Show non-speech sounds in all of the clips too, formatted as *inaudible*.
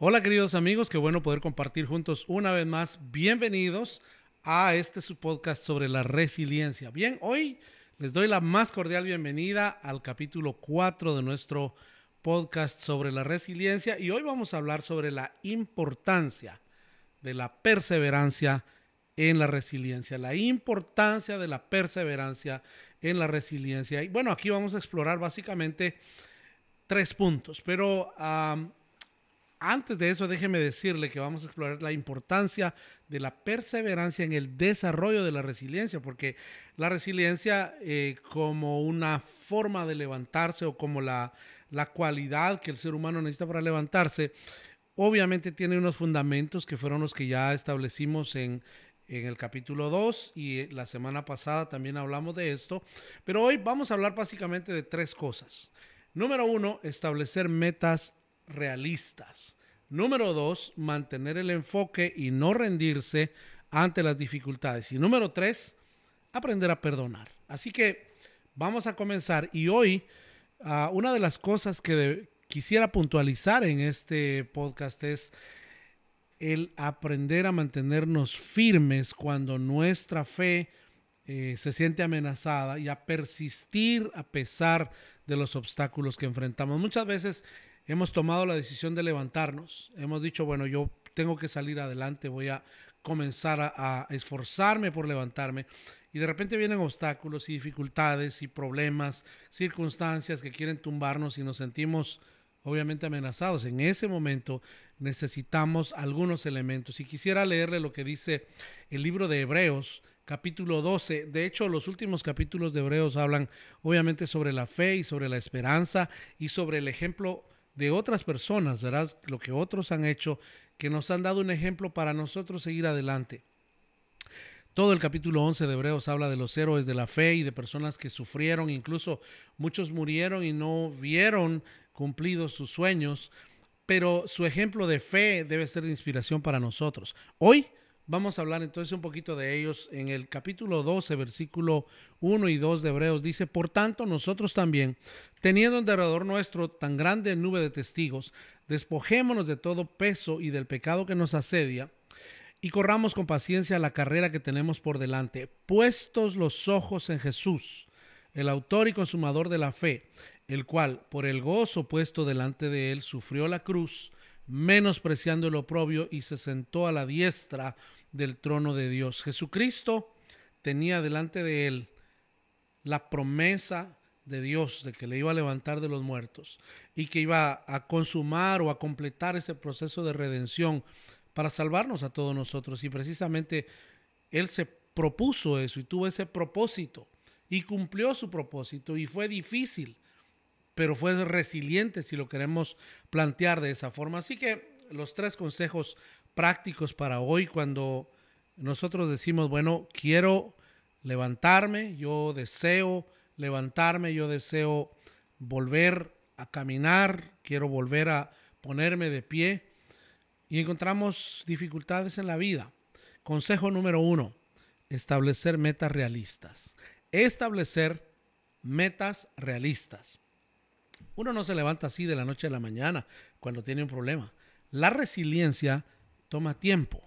Hola queridos amigos, qué bueno poder compartir juntos una vez más. Bienvenidos a este su podcast sobre la resiliencia. Bien, hoy les doy la más cordial bienvenida al capítulo 4 de nuestro podcast sobre la resiliencia y hoy vamos a hablar sobre la importancia de la perseverancia en la resiliencia, la importancia de la perseverancia en la resiliencia. Y bueno, aquí vamos a explorar básicamente tres puntos, pero antes de eso, déjeme decirle que vamos a explorar la importancia de la perseverancia en el desarrollo de la resiliencia, porque la resiliencia eh, como una forma de levantarse o como la, la cualidad que el ser humano necesita para levantarse, obviamente tiene unos fundamentos que fueron los que ya establecimos en, en el capítulo 2 y eh, la semana pasada también hablamos de esto, pero hoy vamos a hablar básicamente de tres cosas. Número uno, establecer metas realistas. Número dos, mantener el enfoque y no rendirse ante las dificultades. Y número tres, aprender a perdonar. Así que vamos a comenzar. Y hoy, ah, una de las cosas que quisiera puntualizar en este podcast es el aprender a mantenernos firmes cuando nuestra fe eh, se siente amenazada y a persistir a pesar de los obstáculos que enfrentamos. Muchas veces hemos tomado la decisión de levantarnos. Hemos dicho, bueno, yo tengo que salir adelante, voy a comenzar a, esforzarme por levantarme. Y de repente vienen obstáculos y dificultades y problemas, circunstancias que quieren tumbarnos y nos sentimos obviamente amenazados. En ese momento necesitamos algunos elementos. Y quisiera leerle lo que dice el libro de Hebreos, capítulo 12. De hecho, los últimos capítulos de Hebreos hablan obviamente sobre la fe y sobre la esperanza y sobre el ejemplo de otras personas, ¿verdad? Lo que otros han hecho, que nos han dado un ejemplo para nosotros seguir adelante. Todo el capítulo 11 de Hebreos habla de los héroes de la fe y de personas que sufrieron, incluso muchos murieron y no vieron cumplidos sus sueños, pero su ejemplo de fe debe ser de inspiración para nosotros. Hoy Vamos a hablar entonces un poquito de ellos. En el capítulo 12, versículo 1 y 2 de Hebreos dice, por tanto nosotros también, teniendo en derredor nuestro tan grande nube de testigos, despojémonos de todo peso y del pecado que nos asedia y corramos con paciencia la carrera que tenemos por delante, puestos los ojos en Jesús, el autor y consumador de la fe, el cual, por el gozo puesto delante de él, sufrió la cruz, menospreciando el oprobio y se sentó a la diestra del trono de Dios. Jesucristo tenía delante de él la promesa de Dios de que le iba a levantar de los muertos y que iba a consumar o a completar ese proceso de redención para salvarnos a todos nosotros. Y precisamente Él se propuso eso y tuvo ese propósito y cumplió su propósito y fue difícil, pero fue resiliente si lo queremos plantear de esa forma. Así que los tres consejos prácticos para hoy cuando nosotros decimos, bueno, quiero levantarme, yo deseo levantarme, yo deseo volver a caminar, quiero volver a ponerme de pie. Y encontramos dificultades en la vida. Consejo número uno, establecer metas realistas. Establecer metas realistas. Uno no se levanta así de la noche a la mañana cuando tiene un problema. La resiliencia toma tiempo.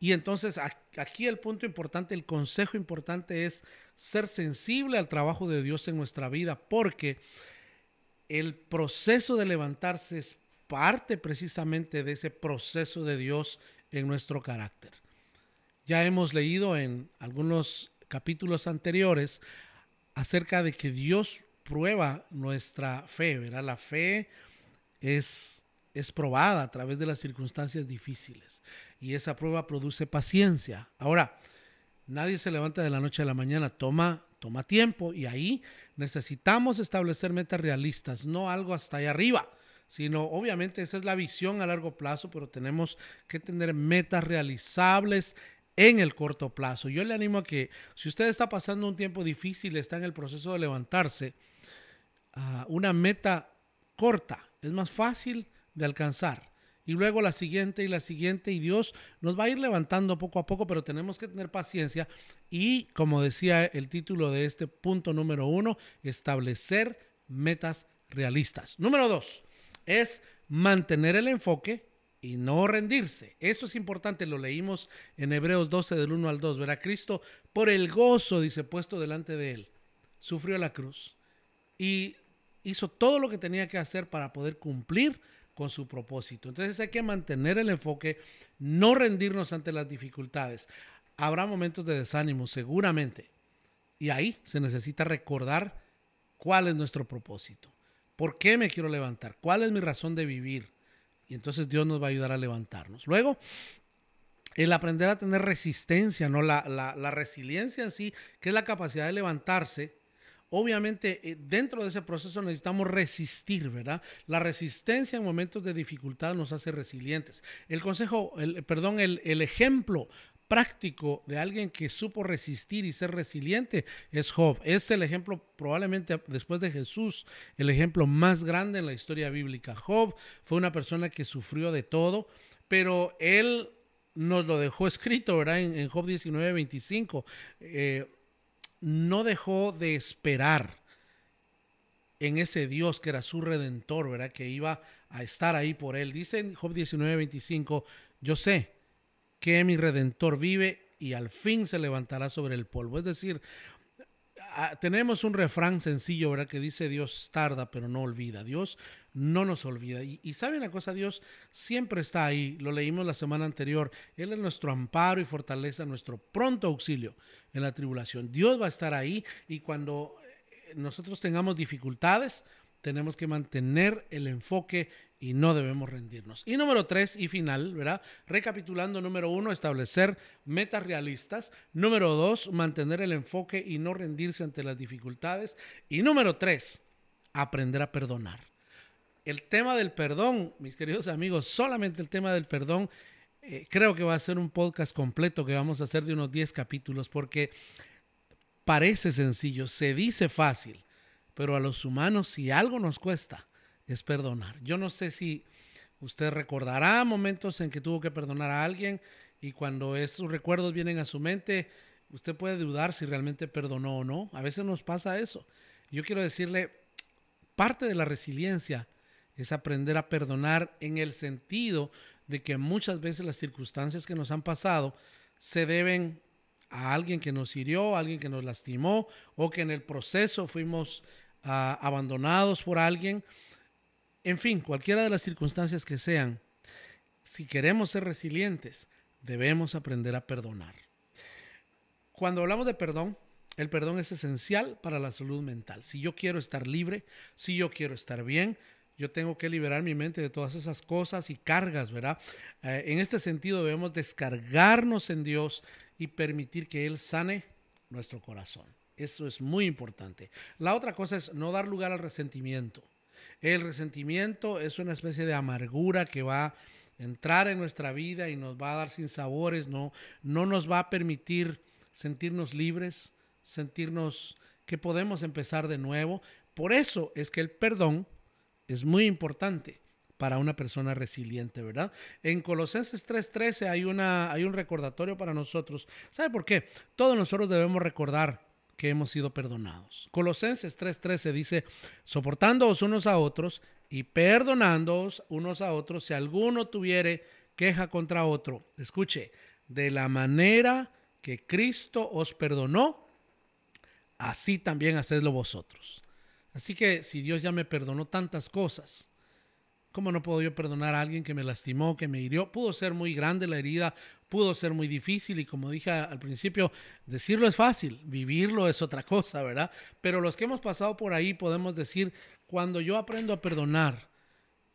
Y entonces aquí el punto importante, el consejo importante es ser sensible al trabajo de Dios en nuestra vida, porque el proceso de levantarse es parte precisamente de ese proceso de Dios en nuestro carácter. Ya hemos leído en algunos capítulos anteriores acerca de que Dios prueba nuestra fe, ¿verdad? La fe es es probada a través de las circunstancias difíciles y esa prueba produce paciencia. Ahora, nadie se levanta de la noche a la mañana, toma, toma tiempo y ahí necesitamos establecer metas realistas, no algo hasta allá arriba sino obviamente esa es la visión a largo plazo, pero tenemos que tener metas realizables en el corto plazo. Yo le animo a que si usted está pasando un tiempo difícil, está en el proceso de levantarse, ah, una meta corta es más fácil de alcanzar. Y luego la siguiente y la siguiente y Dios nos va a ir levantando poco a poco, pero tenemos que tener paciencia y, como decía el título de este punto número uno, establecer metas realistas. Número dos es mantener el enfoque y no rendirse. Esto es importante, lo leímos en Hebreos 12 del 1 al 2, verá Cristo por el gozo, dice, puesto delante de él, sufrió la cruz y hizo todo lo que tenía que hacer para poder cumplir con su propósito. Entonces hay que mantener el enfoque, no rendirnos ante las dificultades. Habrá momentos de desánimo, seguramente. Y ahí se necesita recordar cuál es nuestro propósito. ¿Por qué me quiero levantar? ¿Cuál es mi razón de vivir? Y entonces Dios nos va a ayudar a levantarnos. Luego, el aprender a tener resistencia, ¿no? La, la resiliencia en sí, que es la capacidad de levantarse Obviamente, eh, dentro de ese proceso necesitamos resistir, ¿verdad? La resistencia en momentos de dificultad nos hace resilientes. El consejo, el, perdón, el, ejemplo práctico de alguien que supo resistir y ser resiliente es Job. Es el ejemplo probablemente después de Jesús, el ejemplo más grande en la historia bíblica. Job fue una persona que sufrió de todo, pero él nos lo dejó *laughs* escrito, ¿verdad? En, Job 19, 25 no dejó de esperar en ese Dios que era su redentor, ¿verdad? Que iba a estar ahí por él. Dice en Job 19:25, yo sé que mi redentor vive y al fin se levantará sobre el polvo. Es decir, Ah, tenemos un refrán sencillo, ¿verdad? Que dice Dios tarda, pero no olvida. Dios no nos olvida. Y, y sabe una cosa, Dios siempre está ahí. Lo leímos la semana anterior. Él es nuestro amparo y fortaleza, nuestro pronto auxilio en la tribulación. Dios va a estar ahí y cuando eh, nosotros tengamos dificultades, tenemos que mantener el enfoque y no debemos rendirnos. Y número tres y final, ¿verdad? Recapitulando, número uno, establecer metas realistas. Número dos, mantener el enfoque y no rendirse ante las dificultades. Y número tres, aprender a perdonar. El tema del perdón, mis queridos amigos, solamente el tema del perdón, eh, creo que va a ser un podcast completo que vamos a hacer de unos 10 capítulos porque parece sencillo, se dice fácil pero a los humanos si algo nos cuesta es perdonar. Yo no sé si usted recordará momentos en que tuvo que perdonar a alguien y cuando esos recuerdos vienen a su mente, usted puede dudar si realmente perdonó o no. A veces nos pasa eso. Yo quiero decirle, parte de la resiliencia es aprender a perdonar en el sentido de que muchas veces las circunstancias que nos han pasado se deben a alguien que nos hirió, a alguien que nos lastimó o que en el proceso fuimos Ah, abandonados por alguien, en fin, cualquiera de las circunstancias que sean, si queremos ser resilientes, debemos aprender a perdonar. Cuando hablamos de perdón, el perdón es esencial para la salud mental. Si yo quiero estar libre, si yo quiero estar bien, yo tengo que liberar mi mente de todas esas cosas y cargas, ¿verdad? Eh, en este sentido debemos descargarnos en Dios y permitir que Él sane nuestro corazón. Eso es muy importante. La otra cosa es no dar lugar al resentimiento. El resentimiento es una especie de amargura que va a entrar en nuestra vida y nos va a dar sinsabores, no, no nos va a permitir sentirnos libres, sentirnos que podemos empezar de nuevo. Por eso es que el perdón es muy importante para una persona resiliente, ¿verdad? En Colosenses 3:13 hay, hay un recordatorio para nosotros. ¿Sabe por qué? Todos nosotros debemos recordar que hemos sido perdonados. Colosenses 3:13 dice, soportándoos unos a otros y perdonándoos unos a otros si alguno tuviere queja contra otro. Escuche, de la manera que Cristo os perdonó, así también hacedlo vosotros. Así que si Dios ya me perdonó tantas cosas, ¿Cómo no puedo yo perdonar a alguien que me lastimó, que me hirió? Pudo ser muy grande la herida, pudo ser muy difícil y como dije al principio, decirlo es fácil, vivirlo es otra cosa, ¿verdad? Pero los que hemos pasado por ahí podemos decir, cuando yo aprendo a perdonar,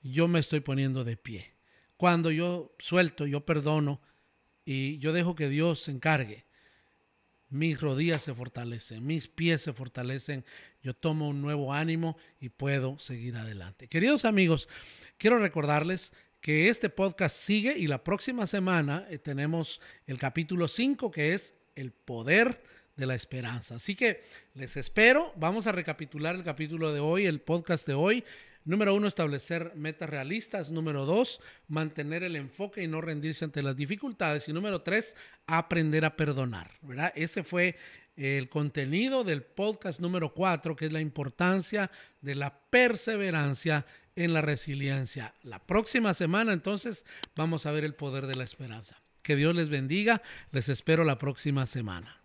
yo me estoy poniendo de pie. Cuando yo suelto, yo perdono y yo dejo que Dios se encargue mis rodillas se fortalecen, mis pies se fortalecen, yo tomo un nuevo ánimo y puedo seguir adelante. Queridos amigos, quiero recordarles que este podcast sigue y la próxima semana eh, tenemos el capítulo 5 que es el poder de la esperanza. Así que les espero, vamos a recapitular el capítulo de hoy, el podcast de hoy. Número uno, establecer metas realistas. Número dos, mantener el enfoque y no rendirse ante las dificultades. Y número tres, aprender a perdonar. Ese fue el contenido del podcast número cuatro, que es la importancia de la perseverancia en la resiliencia. La próxima semana entonces vamos a ver el poder de la esperanza. Que Dios les bendiga. Les espero la próxima semana.